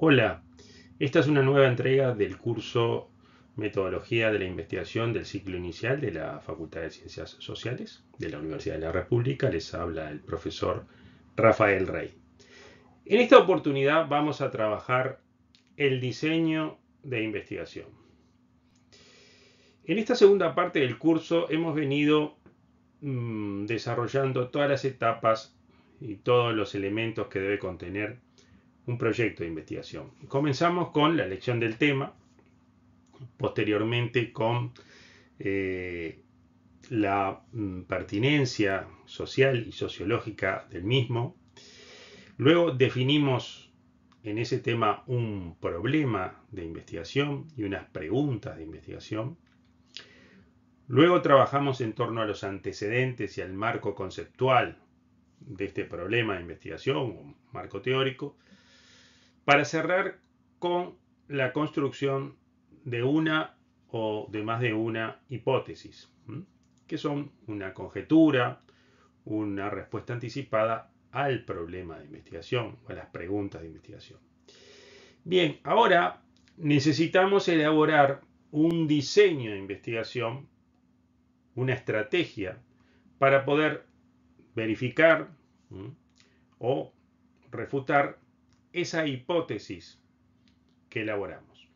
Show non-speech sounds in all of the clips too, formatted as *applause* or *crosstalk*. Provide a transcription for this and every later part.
Hola, esta es una nueva entrega del curso Metodología de la Investigación del ciclo inicial de la Facultad de Ciencias Sociales de la Universidad de la República. Les habla el profesor Rafael Rey. En esta oportunidad vamos a trabajar el diseño de investigación. En esta segunda parte del curso hemos venido mm, desarrollando todas las etapas y todos los elementos que debe contener un proyecto de investigación. Comenzamos con la elección del tema, posteriormente con eh, la mm, pertinencia social y sociológica del mismo. Luego definimos en ese tema un problema de investigación y unas preguntas de investigación. Luego trabajamos en torno a los antecedentes y al marco conceptual de este problema de investigación, un marco teórico. Para cerrar con la construcción de una o de más de una hipótesis, que son una conjetura, una respuesta anticipada al problema de investigación o a las preguntas de investigación. Bien, ahora necesitamos elaborar un diseño de investigación, una estrategia para poder verificar o refutar esa hipótesis que elaboramos.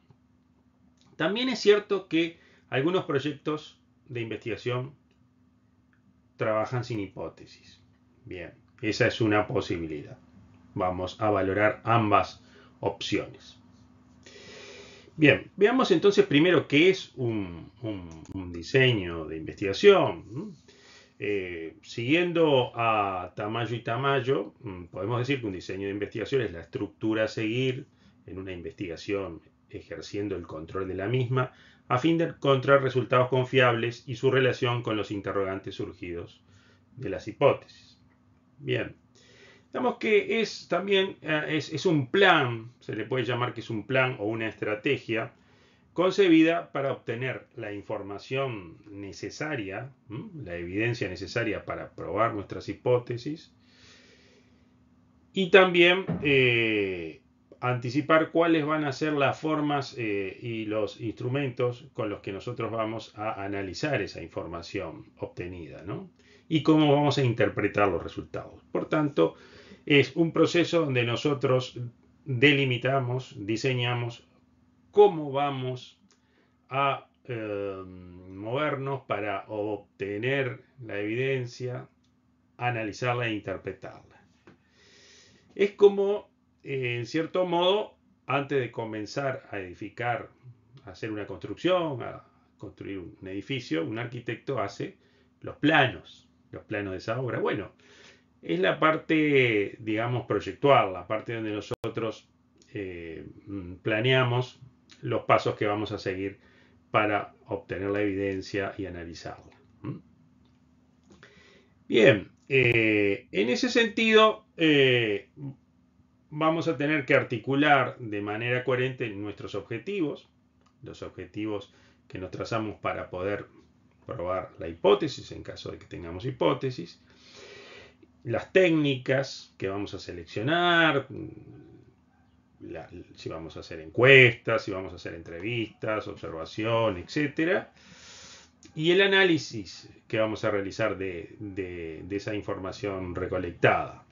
También es cierto que algunos proyectos de investigación trabajan sin hipótesis. Bien, esa es una posibilidad. Vamos a valorar ambas opciones. Bien, veamos entonces primero qué es un, un diseño de investigación. Eh, siguiendo a Tamayo y Tamayo, mm, podemos decir que un diseño de investigación es la estructura a seguir en una investigación ejerciendo el control de la misma a fin de encontrar resultados confiables y su relación con los interrogantes surgidos de las hipótesis. Bien, digamos que es también eh, es un plan, se le puede llamar que es un plan o una estrategia concebida para obtener la información necesaria, la evidencia necesaria para probar nuestras hipótesis y también eh, anticipar cuáles van a ser las formas eh, y los instrumentos con los que nosotros vamos a analizar esa información obtenida ¿no? y cómo vamos a interpretar los resultados. Por tanto, es un proceso donde nosotros delimitamos, diseñamos cómo vamos a em, movernos para obtener la evidencia, analizarla e interpretarla. Es como, en cierto modo, antes de comenzar a edificar, a hacer una construcción, a construir un edificio, un arquitecto hace los planos, los planos de esa obra. Bueno, es la parte, digamos, proyectual, la parte donde nosotros eh, planeamos los pasos que vamos a seguir para obtener la evidencia y analizarla. Bien, eh, en ese sentido, eh, vamos a tener que articular de manera coherente nuestros objetivos, los objetivos que nos trazamos para poder probar la hipótesis en caso de que tengamos hipótesis, las técnicas que vamos a seleccionar, si vamos a hacer encuestas, si vamos a hacer entrevistas, observación, etc. Y el análisis que vamos a realizar de, esa información recolectada.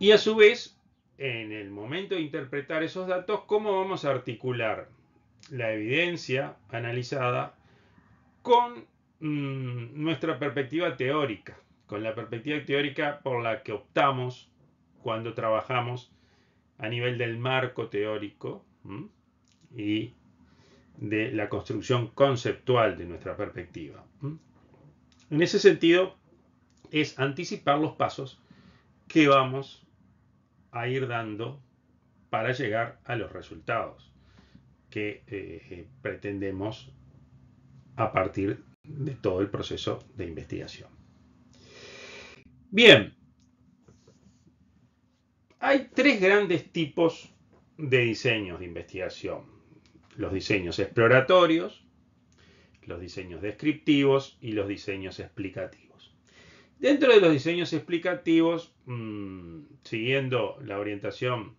Y a su vez, en el momento de interpretar esos datos, ¿cómo vamos a articular la evidencia analizada con mm, nuestra perspectiva teórica? Con la perspectiva teórica por la que optamos cuando trabajamos a nivel del marco teórico y de la construcción conceptual de nuestra perspectiva. En ese sentido, es anticipar los pasos que vamos a ir dando para llegar a los resultados que eh, pretendemos a partir de todo el proceso de investigación. Bien, hay tres grandes tipos de diseños de investigación. Los diseños exploratorios, los diseños descriptivos y los diseños explicativos. Dentro de los diseños explicativos, mm, siguiendo la orientación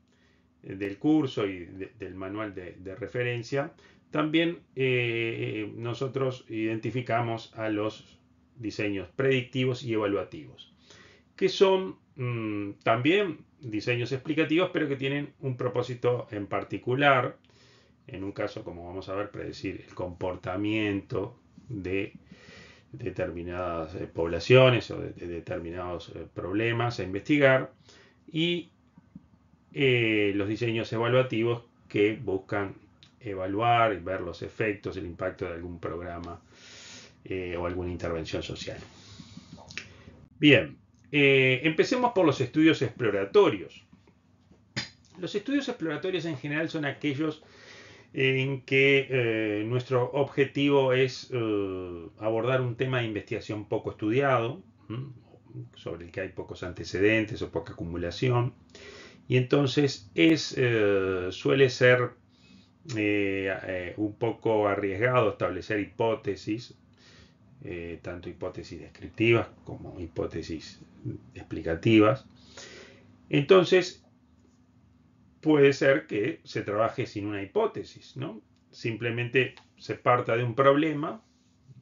del curso y del manual de, referencia, también eh, nosotros identificamos a los diseños predictivos y evaluativos, que son mm, también diseños explicativos, pero que tienen un propósito en particular. En un caso, como vamos a ver, predecir el comportamiento de determinadas eh, poblaciones o de, determinados eh, problemas a investigar y eh, los diseños evaluativos que buscan evaluar y ver los efectos, el impacto de algún programa o alguna intervención social. Bien, eh, empecemos por los estudios exploratorios. Los estudios exploratorios en general son aquellos en que eh, nuestro objetivo es eh, abordar un tema de investigación poco estudiado, sobre el que hay pocos antecedentes o poca acumulación, y entonces suele ser un poco arriesgado establecer hipótesis eh, tanto hipótesis descriptivas como hipótesis explicativas. Entonces, puede ser que se trabaje sin una hipótesis, ¿no? Simplemente se parta de un problema,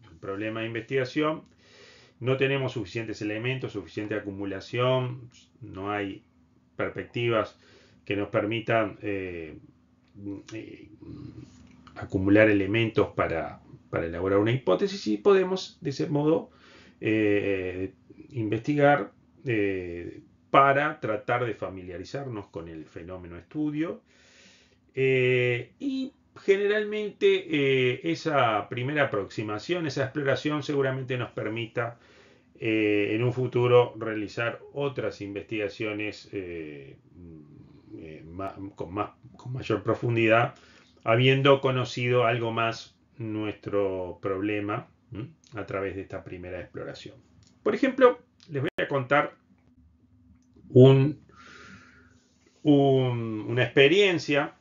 un problema de investigación, no tenemos suficientes elementos, suficiente acumulación, no hay perspectivas que nos permitan eh, eh, acumular elementos para, para elaborar una hipótesis y podemos de ese modo eh, investigar eh, para tratar de familiarizarnos con el fenómeno estudio. Eh, y generalmente esa primera aproximación, esa exploración seguramente nos permita en un futuro realizar otras investigaciones mm, con, más, con mayor profundidad, habiendo conocido algo más nuestro problema a través de esta primera exploración. Por ejemplo, les voy a contar una experiencia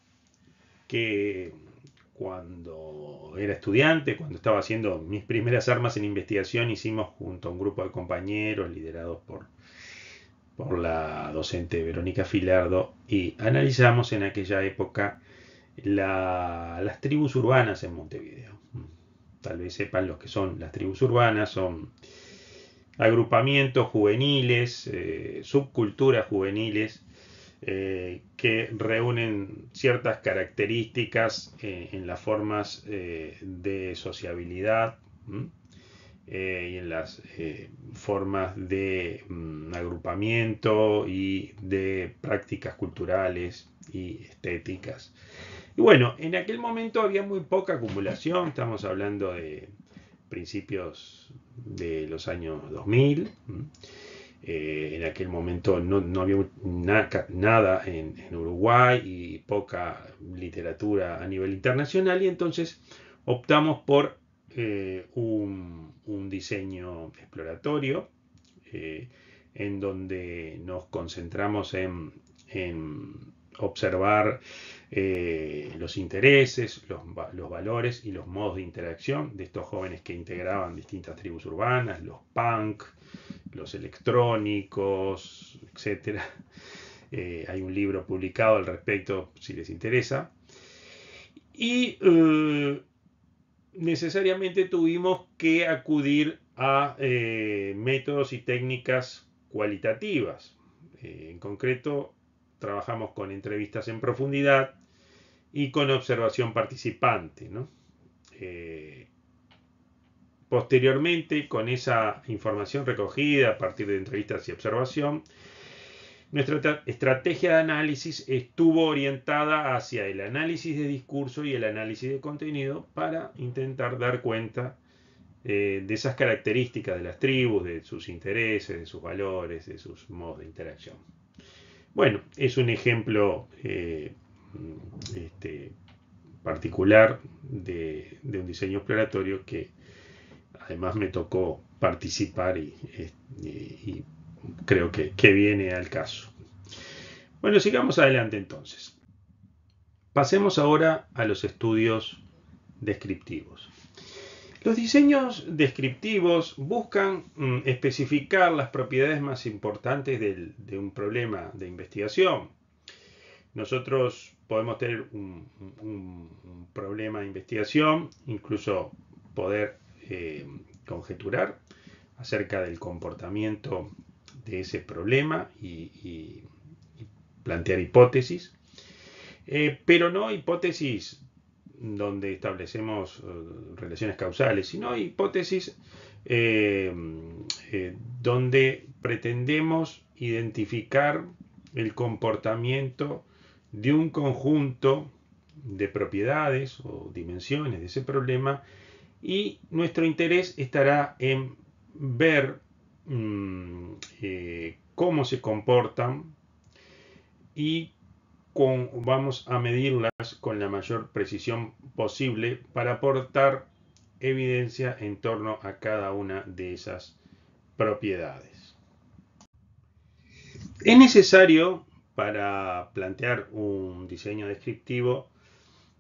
que cuando era estudiante, cuando estaba haciendo mis primeras armas en investigación, hicimos junto a un grupo de compañeros liderados por, por la docente Verónica Filardo y analizamos en aquella época las tribus urbanas en Montevideo. Tal vez sepan lo que son las tribus urbanas, son agrupamientos juveniles, eh, subculturas juveniles eh, que reúnen ciertas características eh, en las formas de sociabilidad y en las formas de mm, agrupamiento y de prácticas culturales y estéticas. Y bueno, en aquel momento había muy poca acumulación, estamos hablando de principios de los años 2000. Eh, en aquel momento no, había nada en, Uruguay y poca literatura a nivel internacional y entonces optamos por eh, un, diseño exploratorio eh, en donde nos concentramos en, en observar eh, los intereses, los, valores y los modos de interacción de estos jóvenes que integraban distintas tribus urbanas, los punk, los electrónicos, etc. *laughs* Eh, hay un libro publicado al respecto si les interesa. Y eh, necesariamente tuvimos que acudir a métodos y técnicas cualitativas. en concreto, trabajamos con entrevistas en profundidad, y con observación participante. Eh, posteriormente, con esa información recogida a partir de entrevistas y observación, nuestra estrategia de análisis estuvo orientada hacia el análisis de discurso y el análisis de contenido para intentar dar cuenta eh, de esas características de las tribus, de sus intereses, de sus valores, de sus modos de interacción. Bueno, es un ejemplo eh, Mm, este, particular de, un diseño exploratorio que además me tocó participar y, este, creo que, viene al caso. Bueno, sigamos adelante entonces. Pasemos ahora a los estudios descriptivos. Los diseños descriptivos buscan mm, especificar las propiedades más importantes de un problema de investigación. Nosotros podemos tener un, problema de investigación, incluso poder eh, conjeturar acerca del comportamiento de ese problema y, plantear hipótesis, eh, pero no hipótesis donde establecemos eh, relaciones causales, sino hipótesis donde pretendemos identificar el comportamiento de un conjunto de propiedades o dimensiones de ese problema y nuestro interés estará en ver mm, eh, cómo se comportan y vamos a medirlas con la mayor precisión posible para aportar evidencia en torno a cada una de esas propiedades. Es necesario para plantear un diseño descriptivo,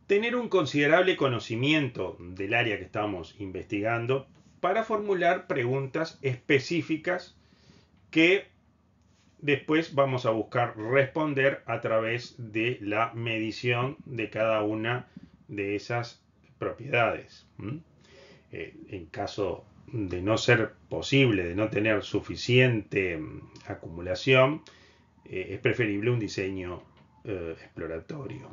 tener un considerable conocimiento del área que estamos investigando para formular preguntas específicas que después vamos a buscar responder a través de la medición de cada una de esas propiedades. Eh, en caso de no ser posible, de no tener suficiente mm, acumulación, eh, es preferible un diseño eh, exploratorio.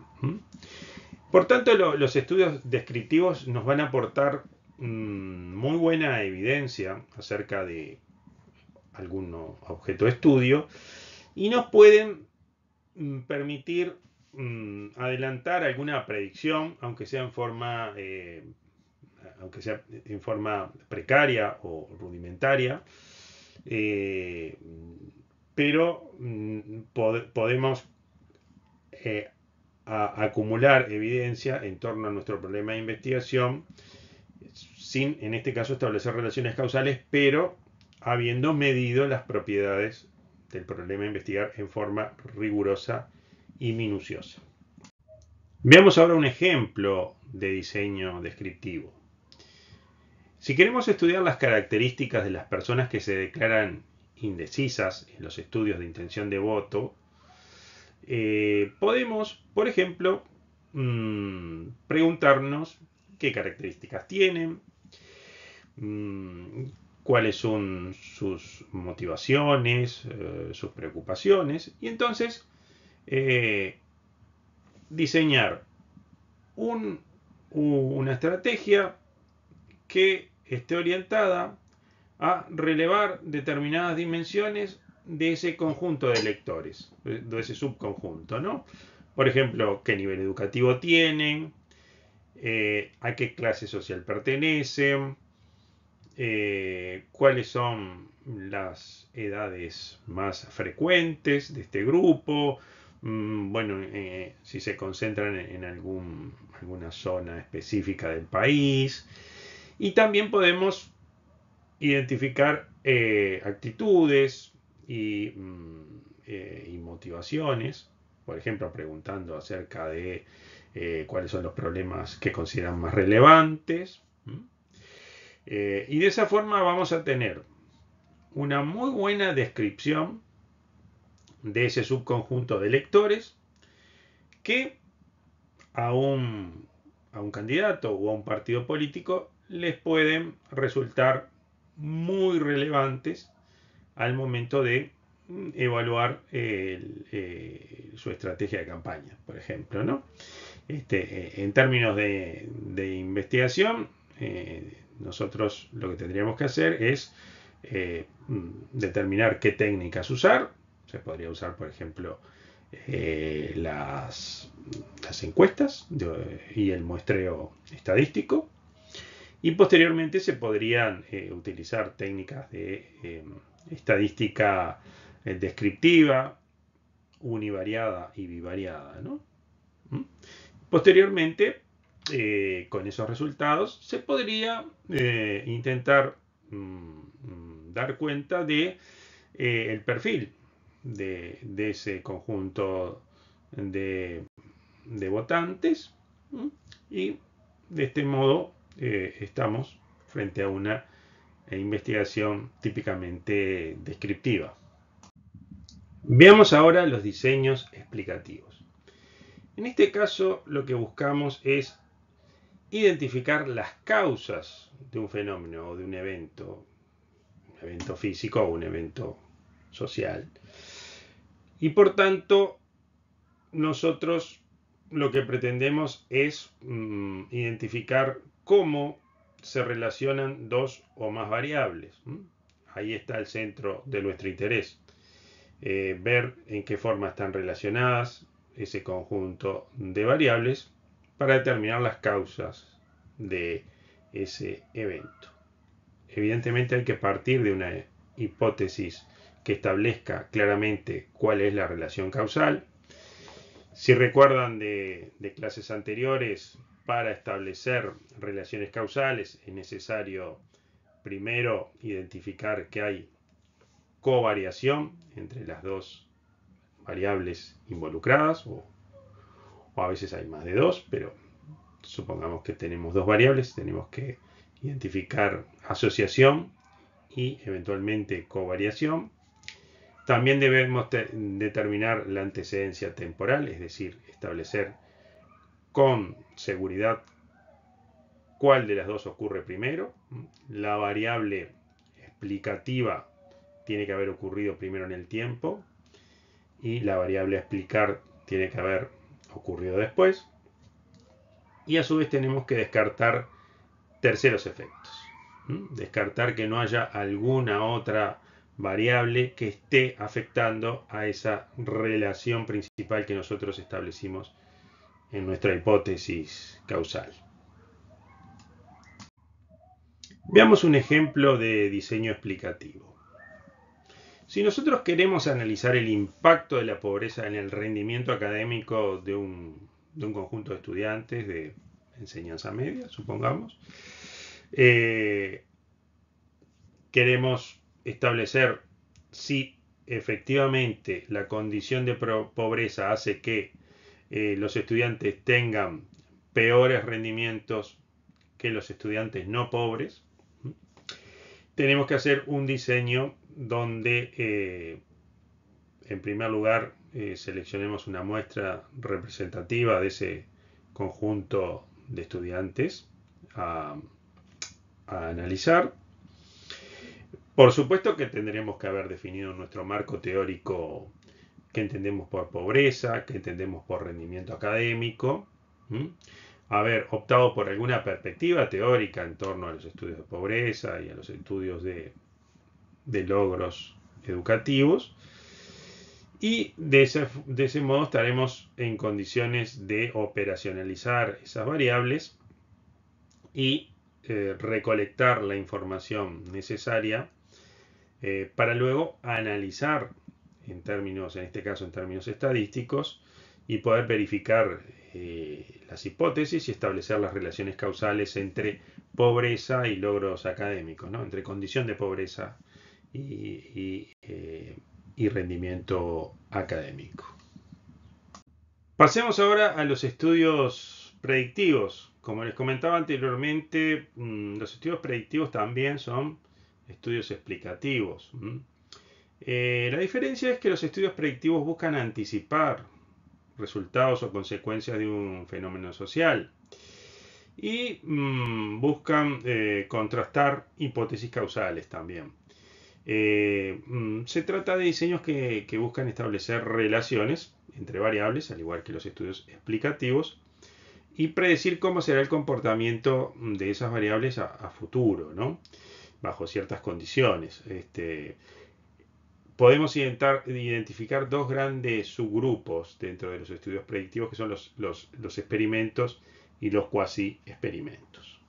Por tanto, los estudios descriptivos nos van a aportar mm, muy buena evidencia acerca de algún objeto de estudio y nos pueden mm, permitir mm, adelantar alguna predicción, aunque sea en forma eh, aunque sea en forma precaria o rudimentaria, pero mm, podemos eh, acumular evidencia en torno a nuestro problema de investigación sin, en este caso, establecer relaciones causales, pero habiendo medido las propiedades del problema de investigar en forma rigurosa y minuciosa. Veamos ahora un ejemplo de diseño descriptivo. Si queremos estudiar las características de las personas que se declaran indecisas en los estudios de intención de voto, eh, podemos, por ejemplo, mm, preguntarnos qué características tienen, mm, cuáles son sus motivaciones, eh, sus preocupaciones, y entonces eh, diseñar una estrategia que esté orientada a relevar determinadas dimensiones de ese conjunto de lectores, de ese subconjunto, ¿no? Por ejemplo, qué nivel educativo tienen, eh, a qué clase social pertenecen, eh, cuáles son las edades más frecuentes de este grupo, mm, bueno, eh, si se concentran en alguna zona específica del país. Y también podemos identificar eh, actitudes mm, eh, y, motivaciones, por ejemplo, preguntando acerca de eh, cuáles son los problemas que consideran más relevantes. y de esa forma vamos a tener una muy buena descripción de ese subconjunto de lectores que a un candidato o a un partido político les pueden resultar muy relevantes al momento de mm, evaluar eh, su estrategia de campaña, por ejemplo. Este, eh, en términos de, investigación, eh, nosotros lo que tendríamos que hacer es mm, determinar qué técnicas usar. Se podría usar, por ejemplo, las, encuestas y el muestreo estadístico y posteriormente se podrían eh, utilizar técnicas de eh, estadística eh, descriptiva, univariada y bivariada. ¿Mm? Posteriormente, con esos resultados, se podría intentar mm, dar cuenta de el perfil de, ese conjunto de, votantes y de este modo eh, estamos frente a una investigación típicamente descriptiva. Veamos ahora los diseños explicativos. En este caso lo que buscamos es identificar las causas de un fenómeno o de un evento, un evento físico o un evento social. Y por tanto, nosotros lo que pretendemos es mm, identificar cómo se relacionan dos o más variables. Ahí está el centro de nuestro interés. Eh, ver en qué forma están relacionadas ese conjunto de variables para determinar las causas de ese evento. Evidentemente hay que partir de una hipótesis que establezca claramente cuál es la relación causal. Si recuerdan de clases anteriores, para establecer relaciones causales es necesario primero identificar que hay covariación entre las dos variables involucradas o, a veces hay más de dos, pero supongamos que tenemos dos variables, tenemos que identificar asociación y eventualmente covariación. También debemos determinar la antecedencia temporal, es decir, establecer con seguridad cuál de las dos ocurre primero. La variable explicativa tiene que haber ocurrido primero en el tiempo y la variable explicar tiene que haber ocurrido después. Y a su vez tenemos que descartar terceros efectos. Descartar que no haya alguna otra variable que esté afectando a esa relación principal que nosotros establecimos en nuestra hipótesis causal. Veamos un ejemplo de diseño explicativo. Si nosotros queremos analizar el impacto de la pobreza en el rendimiento académico de un, conjunto de estudiantes de enseñanza media, supongamos, eh, queremos establecer si efectivamente la condición de pobreza hace que eh, los estudiantes tengan peores rendimientos que los estudiantes no pobres, tenemos que hacer un diseño donde eh, en primer lugar eh, seleccionemos una muestra representativa de ese conjunto de estudiantes a, analizar. Por supuesto que tendremos que haber definido nuestro marco teórico que entendemos por pobreza? que entendemos por rendimiento académico? Haber optado por alguna perspectiva teórica en torno a los estudios de pobreza y a los estudios de, logros educativos. Y de ese, modo estaremos en condiciones de operacionalizar esas variables y eh, recolectar la información necesaria eh, para luego analizar en términos, en este caso en términos estadísticos, y poder verificar eh, las hipótesis y establecer las relaciones causales entre pobreza y logros académicos, entre condición de pobreza y, eh, y rendimiento académico. Pasemos ahora a los estudios predictivos. Como les comentaba anteriormente, mm, los estudios predictivos también son estudios explicativos. Eh, la diferencia es que los estudios predictivos buscan anticipar resultados o consecuencias de un fenómeno social y mm, buscan eh, contrastar hipótesis causales también. Eh, mm, se trata de diseños que, buscan establecer relaciones entre variables, al igual que los estudios explicativos, y predecir cómo será el comportamiento de esas variables a, futuro, ¿no? bajo ciertas condiciones. Este, podemos identificar dos grandes subgrupos dentro de los estudios predictivos, que son los, experimentos y los cuasi experimentos.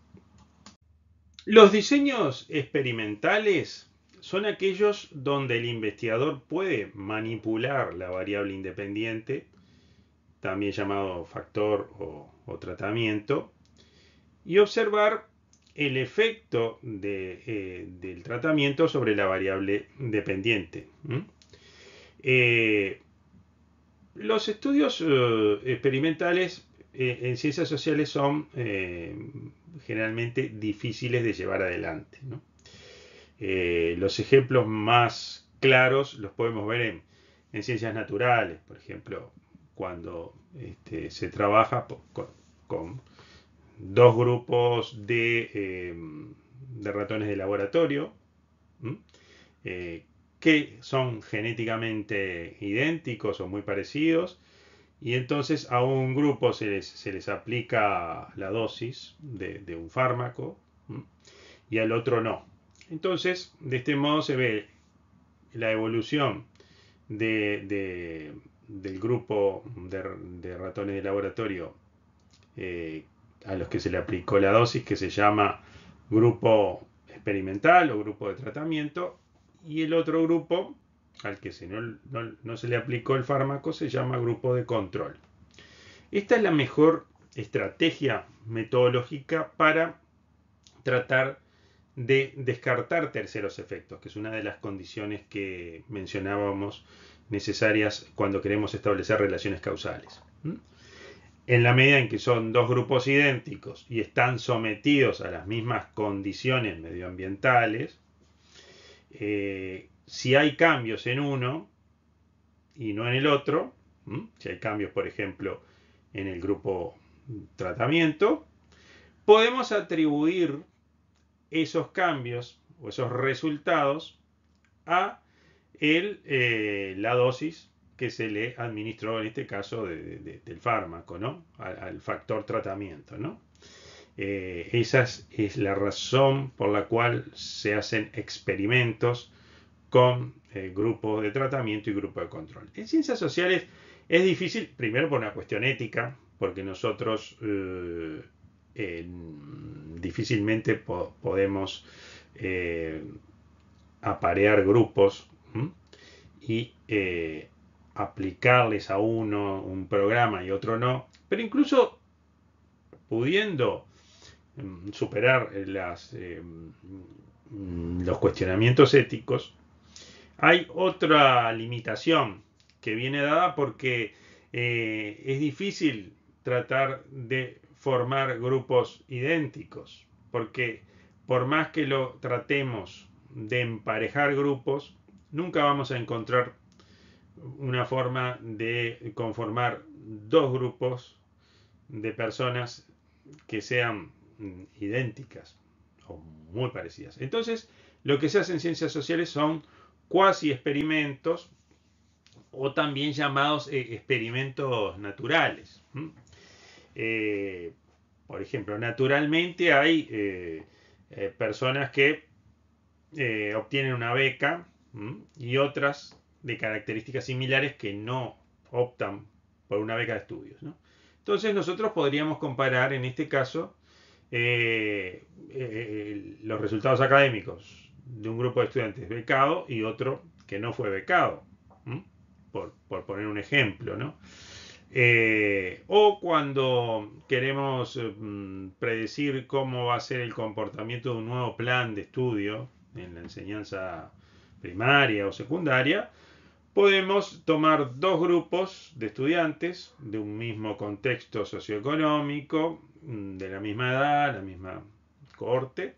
Los diseños experimentales son aquellos donde el investigador puede manipular la variable independiente, también llamado factor o tratamiento, y observar el efecto eh, del tratamiento sobre la variable dependiente. Eh, los estudios eh, experimentales en ciencias sociales son generalmente difíciles de llevar adelante. los ejemplos más claros los podemos ver en, ciencias naturales, por ejemplo, cuando este, se trabaja con dos grupos eh, de, ratones de laboratorio eh, que son genéticamente idénticos o muy parecidos y entonces a un grupo se les, aplica la dosis de, un fármaco y al otro no. Entonces, de este modo se ve la evolución del grupo de, ratones de laboratorio eh, a los que se le aplicó la dosis que se llama grupo experimental o grupo de tratamiento y el otro grupo al que no, se le aplicó el fármaco se llama grupo de control. Esta es la mejor estrategia metodológica para tratar de descartar terceros efectos, que es una de las condiciones que mencionábamos necesarias cuando queremos establecer relaciones causales en la medida en que son dos grupos idénticos y están sometidos a las mismas condiciones medioambientales, eh, si hay cambios en uno y no en el otro, si hay cambios, por ejemplo, en el grupo tratamiento, podemos atribuir esos cambios o esos resultados a eh, la dosis que se le administró en este caso del fármaco, ¿no? Al, factor tratamiento, ¿no? Eh, esa es la razón por la cual se hacen experimentos con eh, grupos de tratamiento y grupos de control. En ciencias sociales es difícil, primero por una cuestión ética, porque nosotros eh, difícilmente podemos aparear grupos y aplicarles a uno un programa y otro no, pero incluso pudiendo em, superar eh, em, los cuestionamientos éticos, hay otra limitación que viene dada porque eh, es difícil tratar de formar grupos idénticos, porque por más que lo tratemos de emparejar grupos, nunca vamos a encontrar una forma de conformar dos grupos de personas que sean mm, idénticas o muy parecidas. Entonces, lo que se hace en ciencias sociales son cuasi experimentos o también llamados eh, experimentos naturales. Eh, por ejemplo, naturalmente hay eh, personas que obtienen una beca y otras de características similares que no optan por una beca de estudios. Entonces nosotros podríamos comparar en este caso eh, eh, eh, los resultados académicos de un grupo de estudiantes becado y otro que no fue becado, por, poner un ejemplo. o cuando queremos mm, predecir cómo va a ser el comportamiento de un nuevo plan de estudio en la enseñanza primaria o secundaria, podemos tomar dos grupos de estudiantes de un mismo contexto socioeconómico, mm, de la misma edad, la misma corte,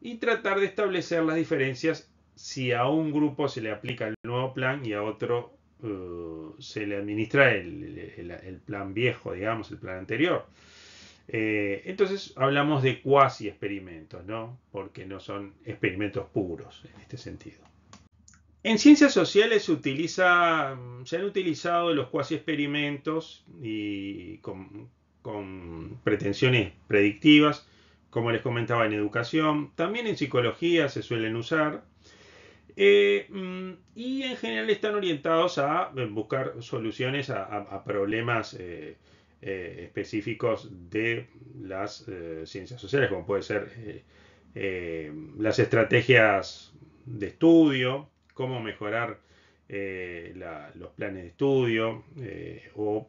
y tratar de establecer las diferencias si a un grupo se le aplica el nuevo plan y a otro uh, se le administra el, plan viejo, digamos, el plan anterior. Eh, entonces hablamos de cuasi experimentos, ¿no? Porque no son experimentos puros en este sentido. En ciencias sociales se, utiliza, se han utilizado los cuasi experimentos y con, pretensiones predictivas, como les comentaba en educación, también en psicología se suelen usar. Eh, mm, y en general están orientados a eh, buscar soluciones a, problemas eh, específicos de las ciencias sociales, como puede ser las estrategias de estudio, cómo mejorar eh, los planes de estudio eh, o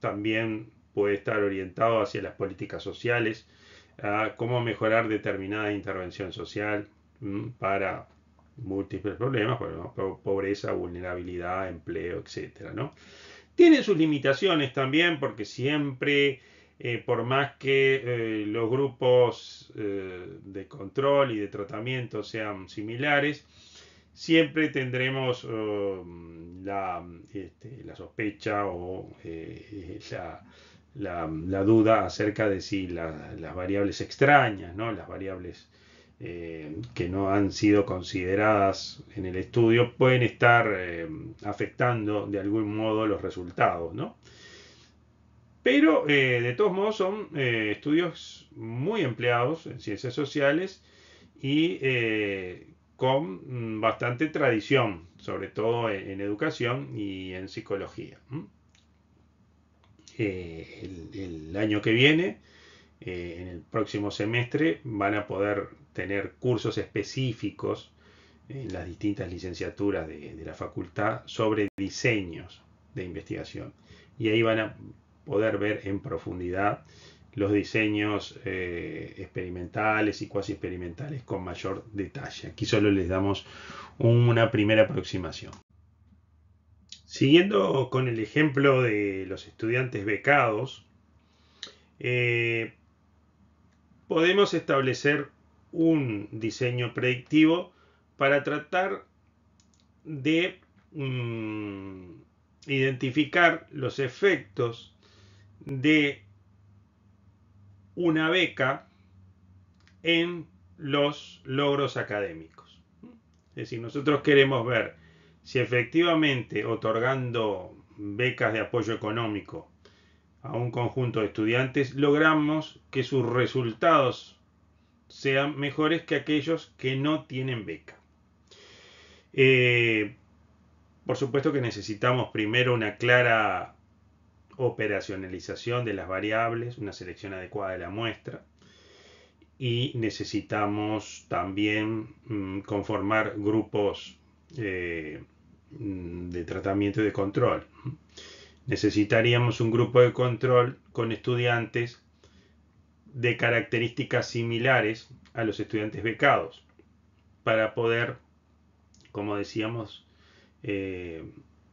también puede estar orientado hacia las políticas sociales, a cómo mejorar determinada intervención social mm, para múltiples problemas, ejemplo, pobreza, vulnerabilidad, empleo, etc. Tiene sus limitaciones también porque siempre, eh, por más que los grupos de control y de tratamiento sean similares, siempre tendremos um, este, la, sospecha o eh, la, duda acerca de si las variables extrañas, ¿no? las variables eh, que no han sido consideradas en el estudio pueden estar eh, afectando de algún modo los resultados. Pero de todos modos son estudios muy empleados en ciencias sociales y con mm, bastante tradición, sobre todo en, educación y en psicología. Eh, el, año que viene, eh, en el próximo semestre, van a poder tener cursos específicos en las distintas licenciaturas de, de la facultad sobre diseños de investigación. Y ahí van a poder ver en profundidad los diseños eh, experimentales y cuasi experimentales con mayor detalle. Aquí solo les damos una primera aproximación. Siguiendo con el ejemplo de los estudiantes becados, eh, podemos establecer un diseño predictivo para tratar de mm, identificar los efectos de una beca en los logros académicos. Es decir, nosotros queremos ver si efectivamente otorgando becas de apoyo económico a un conjunto de estudiantes logramos que sus resultados sean mejores que aquellos que no tienen beca. Eh, por supuesto que necesitamos primero una clara operacionalización de las variables, una selección adecuada de la muestra. Y necesitamos también mm, conformar grupos eh, mm, de tratamiento y de control. Necesitaríamos un grupo de control con estudiantes de características similares a los estudiantes becados para poder, como decíamos, eh,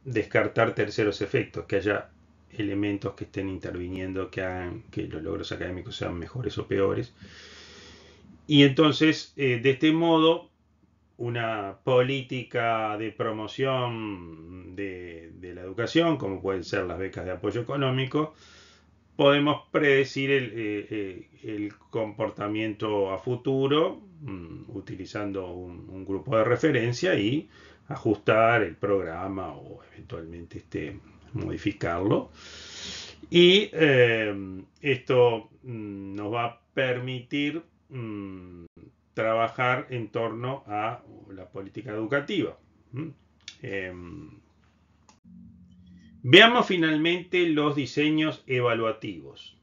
descartar terceros efectos, que haya elementos que estén interviniendo que hagan que los logros académicos sean mejores o peores. Y entonces, eh, de este modo, una política de promoción de, la educación, como pueden ser las becas de apoyo económico, podemos predecir el, eh, eh, comportamiento a futuro mm, utilizando un grupo de referencia y ajustar el programa o eventualmente este, modificarlo. Y eh, esto mm, nos va a permitir mm, trabajar en torno a la política educativa. Em, veamos finalmente los diseños evaluativos,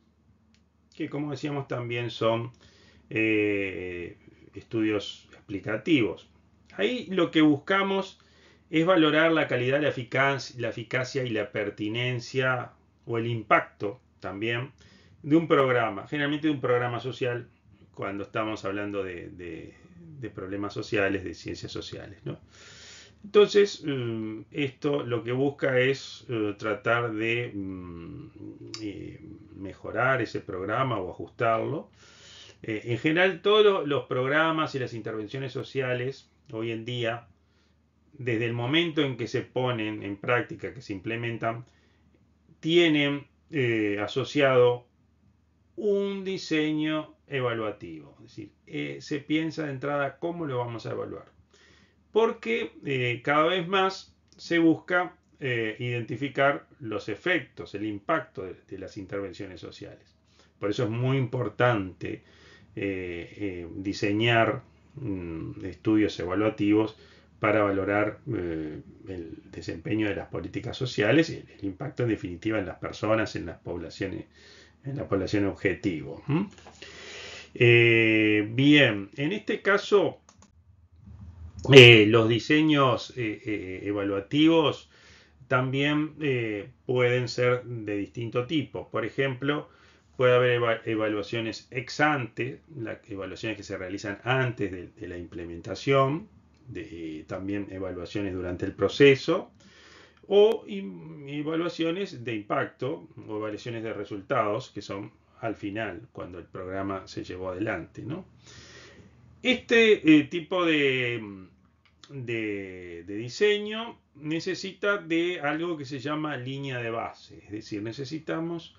que como decíamos también son eh, estudios explicativos. Ahí lo que buscamos es valorar la calidad, la eficacia, y la pertinencia o el impacto también de un programa, generalmente de un programa social, cuando estamos hablando de, problemas sociales, de ciencias sociales. Entonces, eh, esto lo que busca es eh, tratar de mm, eh, mejorar ese programa o ajustarlo. En general, todos los programas y las intervenciones sociales hoy en día desde el momento en que se ponen en práctica, que se implementan, tienen eh, asociado un diseño evaluativo. Es decir, eh, se piensa de entrada cómo lo vamos a evaluar. Porque eh, cada vez más se busca identificar los efectos, el impacto de, las intervenciones sociales. Por eso es muy importante diseñar mm, estudios evaluativos para valorar eh, el desempeño de las políticas sociales y el, impacto en definitiva en las personas, en las poblaciones, en la población objetivo. Eh, bien, en este caso, eh, los diseños evaluativos también pueden ser de distinto tipo. Por ejemplo, puede haber evaluaciones ex ante, las evaluaciones que se realizan antes de la implementación también evaluaciones durante el proceso o evaluaciones de impacto o evaluaciones de resultados que son al final cuando el programa se llevó adelante. Este eh, tipo de, de, diseño necesita de algo que se llama línea de base, es decir, necesitamos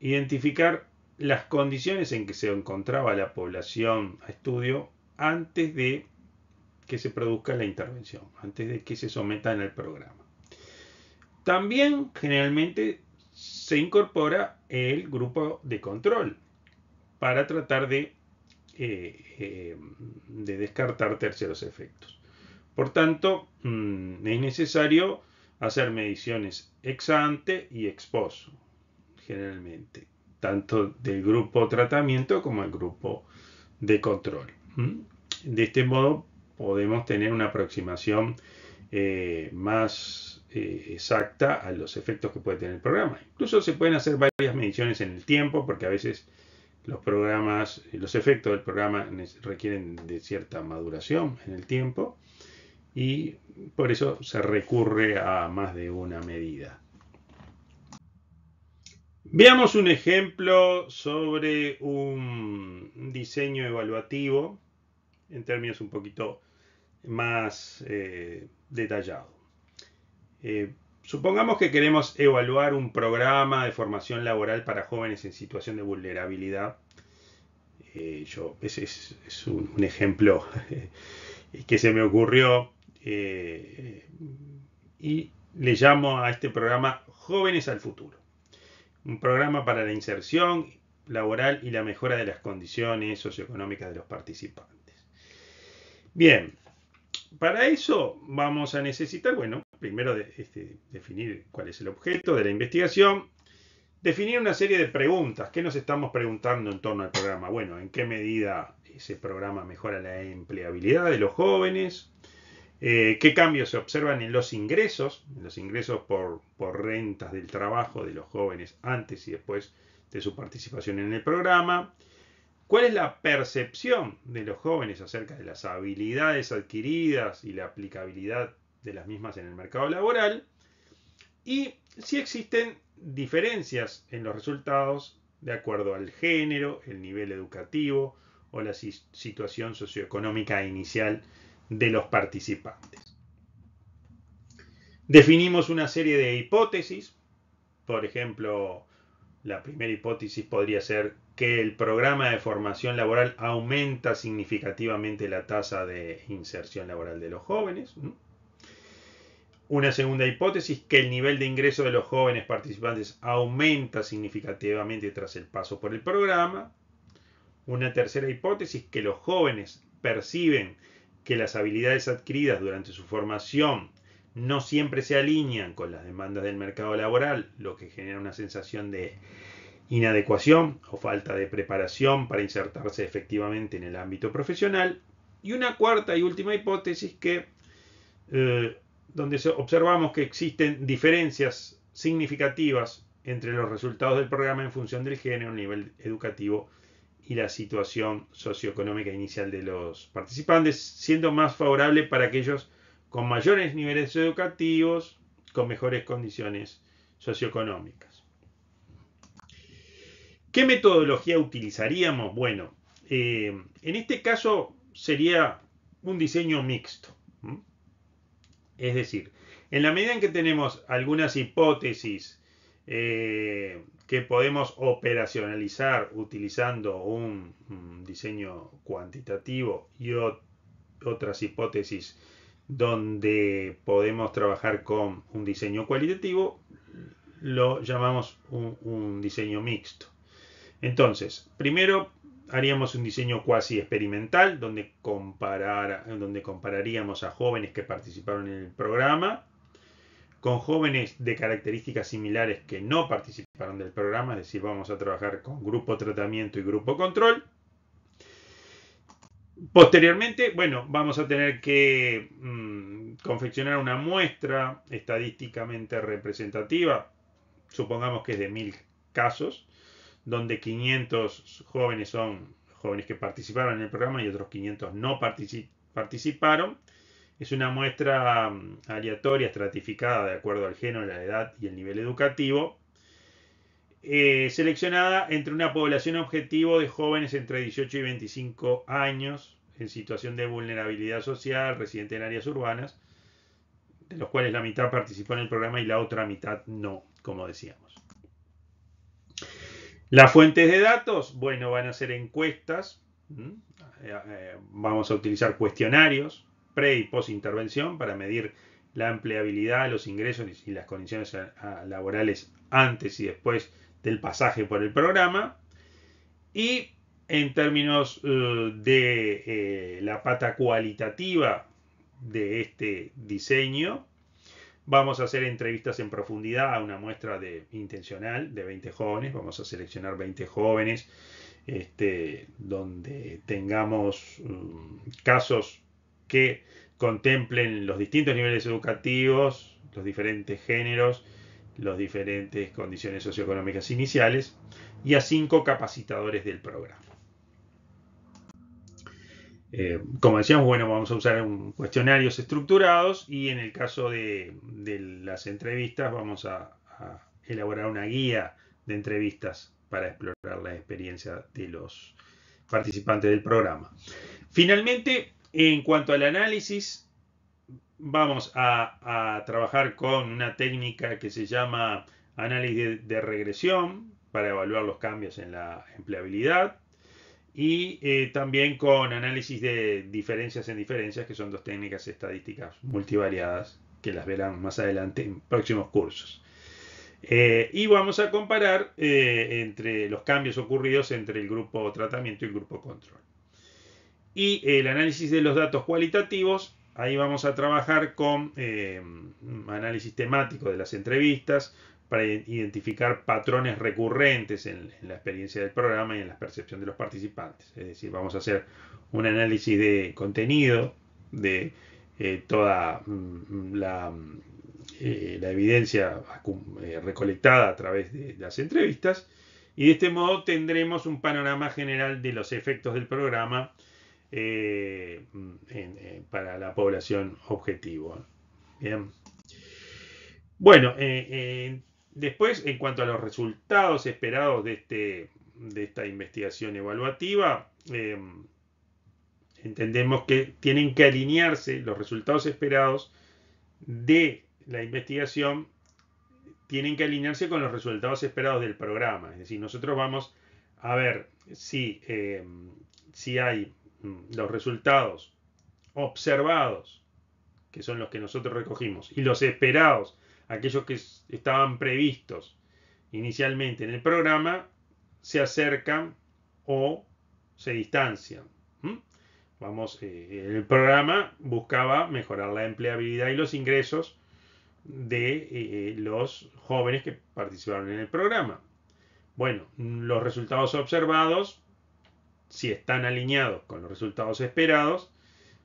identificar las condiciones en que se encontraba la población a estudio antes de que se produzca la intervención, antes de que se someta en el programa. También generalmente se incorpora el grupo de control para tratar de, eh, eh, de descartar terceros efectos. Por tanto, mm, es necesario hacer mediciones ex ante y ex post, generalmente, tanto del grupo tratamiento como el grupo de control. De este modo podemos tener una aproximación eh, más eh, exacta a los efectos que puede tener el programa. Incluso se pueden hacer varias mediciones en el tiempo, porque a veces los programas, los efectos del programa requieren de cierta maduración en el tiempo y por eso se recurre a más de una medida. Veamos un ejemplo sobre un diseño evaluativo en términos un poquito más eh, detallado. Eh, supongamos que queremos evaluar un programa de formación laboral para jóvenes en situación de vulnerabilidad. Eh, yo, ese es, un, un, ejemplo *laughs* que se me ocurrió y le llamo a este programa Jóvenes al Futuro. Un programa para la inserción laboral y la mejora de las condiciones socioeconómicas de los participantes. Bien, para eso vamos a necesitar, bueno, primero este, definir cuál es el objeto de la investigación, definir una serie de preguntas. ¿Qué nos estamos preguntando en torno al programa? Bueno, ¿en qué medida ese programa mejora la empleabilidad de los jóvenes? Eh, ¿Qué cambios se observan en los ingresos? En los ingresos por rentas del trabajo de los jóvenes antes y después de su participación en el programa. ¿Cuál es la percepción de los jóvenes acerca de las habilidades adquiridas y la aplicabilidad de las mismas en el mercado laboral? Y si existen diferencias en los resultados de acuerdo al género, el nivel educativo o la situación socioeconómica inicial de los participantes. Definimos una serie de hipótesis, por ejemplo, la primera hipótesis podría ser que el programa de formación laboral aumenta significativamente la tasa de inserción laboral de los jóvenes. Una segunda hipótesis, que el nivel de ingreso de los jóvenes participantes aumenta significativamente tras el paso por el programa. Una tercera hipótesis, que los jóvenes perciben que las habilidades adquiridas durante su formación no siempre se alinean con las demandas del mercado laboral, lo que genera una sensación de inadecuación o falta de preparación para insertarse efectivamente en el ámbito profesional. Y una cuarta y última hipótesis que, eh, donde observamos que existen diferencias significativas entre los resultados del programa en función del género, nivel educativo y la situación socioeconómica inicial de los participantes, siendo más favorable para aquellos con mayores niveles educativos, con mejores condiciones socioeconómicas. ¿Qué metodología utilizaríamos? Bueno, eh, en este caso sería un diseño mixto. Es decir, en la medida en que tenemos algunas hipótesis eh, que podemos operacionalizar utilizando un, diseño cuantitativo y otras hipótesis donde podemos trabajar con un diseño cualitativo, lo llamamos un diseño mixto. Entonces, primero haríamos un diseño cuasi experimental donde, donde compararíamos a jóvenes que participaron en el programa con jóvenes de características similares que no participaron del programa, es decir, vamos a trabajar con grupo tratamiento y grupo control. Posteriormente, bueno, vamos a tener que mm, confeccionar una muestra estadísticamente representativa, supongamos que es de mil casos, donde 500 jóvenes son jóvenes que participaron en el programa y otros 500 no participaron. Es una muestra um, aleatoria, estratificada de acuerdo al género, la edad y el nivel educativo, eh, seleccionada entre una población objetivo de jóvenes entre 18 y 25 años en situación de vulnerabilidad social, residente en áreas urbanas, de los cuales la mitad participó en el programa y la otra mitad no, como decíamos las fuentes de datos, bueno, van a ser encuestas, eh, eh, vamos a utilizar cuestionarios pre y post intervención para medir la empleabilidad, los ingresos y las condiciones laborales antes y después del pasaje por el programa. Y en términos eh, de la pata cualitativa de este diseño, Vamos a hacer entrevistas en profundidad a una muestra de, intencional de 20 jóvenes. Vamos a seleccionar 20 jóvenes este, donde tengamos mm, casos que contemplen los distintos niveles educativos, los diferentes géneros, las diferentes condiciones socioeconómicas iniciales y a cinco capacitadores del programa. Eh, como decíamos, bueno, vamos a usar cuestionarios estructurados y en el caso de, las entrevistas vamos a, elaborar una guía de entrevistas para explorar la experiencia de los participantes del programa. Finalmente, en cuanto al análisis, vamos a, trabajar con una técnica que se llama análisis de regresión para evaluar los cambios en la empleabilidad y eh, también con análisis de diferencias en diferencias, que son dos técnicas estadísticas multivariadas que las verán más adelante en próximos cursos. Eh, y vamos a comparar eh, entre los cambios ocurridos entre el grupo tratamiento y el grupo control. Y el análisis de los datos cualitativos, ahí vamos a trabajar con análisis temático de las entrevistas, para identificar patrones recurrentes en, la experiencia del programa y en la percepción de los participantes. Es decir, vamos a hacer un análisis de contenido, de eh, toda mm, mm, eh, la, evidencia eh, recolectada a través de, las entrevistas y de este modo tendremos un panorama general de los efectos del programa mm, para la población objetivo. Bien. Bueno, Después, en cuanto a los resultados esperados de, este, de esta investigación evaluativa, em, entendemos que tienen que alinearse los resultados esperados de la investigación, tienen que alinearse con los resultados esperados del programa. Es decir, nosotros vamos a ver si, em, si hay mm, los resultados observados, que son los que nosotros recogimos, y los esperados, aquellos que estaban previstos inicialmente en el programa, se acercan o se distancian. Vamos, eh, el programa buscaba mejorar la empleabilidad y los ingresos de eh, los jóvenes que participaron en el programa. Bueno, los resultados observados, si están alineados con los resultados esperados,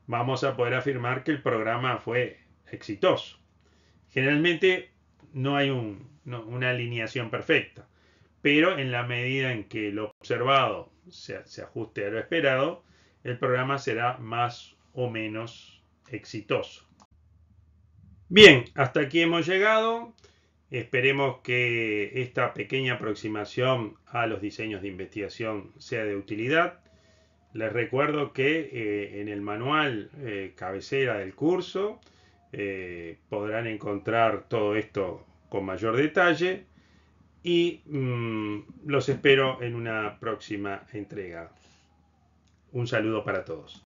vamos a poder afirmar que el programa fue exitoso. Generalmente no hay una alineación perfecta, pero en la medida en que lo observado se, ajuste a lo esperado, el programa será más o menos exitoso. Bien, hasta aquí hemos llegado. Esperemos que esta pequeña aproximación a los diseños de investigación sea de utilidad. Les recuerdo que eh, en el manual eh, cabecera del curso eh, podrán encontrar todo esto con mayor detalle y mm, los espero en una próxima entrega. Un saludo para todos.